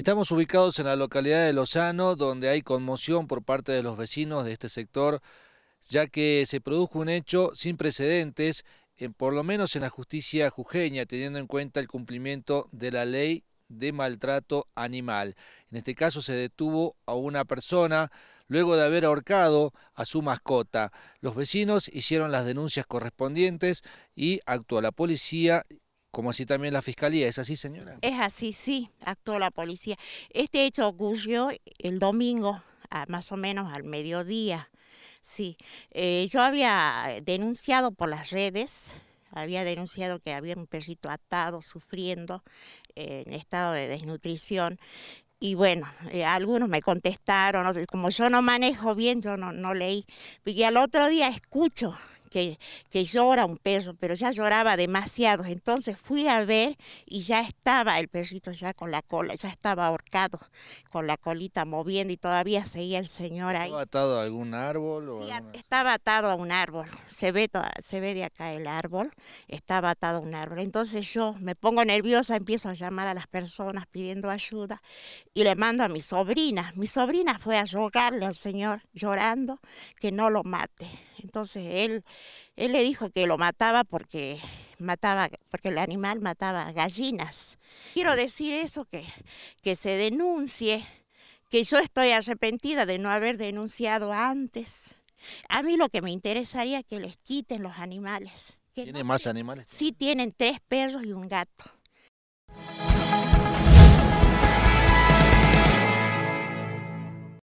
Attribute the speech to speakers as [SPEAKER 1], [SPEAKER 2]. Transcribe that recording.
[SPEAKER 1] Estamos ubicados en la localidad de Lozano, donde hay conmoción por parte de los vecinos de este sector, ya que se produjo un hecho sin precedentes, en, eh, por lo menos en la justicia jujeña, teniendo en cuenta el cumplimiento de la ley de maltrato animal. En este caso se detuvo a una persona luego de haber ahorcado a su mascota. Los vecinos hicieron las denuncias correspondientes y actuó la policía como así también la fiscalía. ¿Es así, señora?
[SPEAKER 2] Es así, sí, actuó la policía. Este hecho ocurrió el domingo, más o menos al mediodía. Sí, eh, yo había denunciado por las redes, había denunciado que había un perrito atado, sufriendo, eh, en estado de desnutrición. Y bueno, eh, algunos me contestaron, como yo no manejo bien, yo no, no leí. Y al otro día escucho que, llora un perro, pero ya lloraba demasiado. Entonces fui a ver y ya estaba el perrito ya con la cola, ya estaba ahorcado, con la colita moviendo y todavía seguía el señor ahí. ¿Estaba
[SPEAKER 1] atado a algún árbol? O sí,
[SPEAKER 2] estaba atado a un árbol. Se ve, se ve de acá el árbol, estaba atado a un árbol. Entonces yo me pongo nerviosa, empiezo a llamar a las personas pidiendo ayuda y le mando a mi sobrina. Mi sobrina fue a rogarle al señor llorando que no lo mate entonces él, él le dijo que lo mataba porque mataba, porque el animal mataba gallinas. Quiero decir eso, que, que se denuncie, que yo estoy arrepentida de no haber denunciado antes. A mí lo que me interesaría es que les quiten los animales. ¿Tienen más
[SPEAKER 1] animales? Sí,
[SPEAKER 2] tienen tres perros y un gato.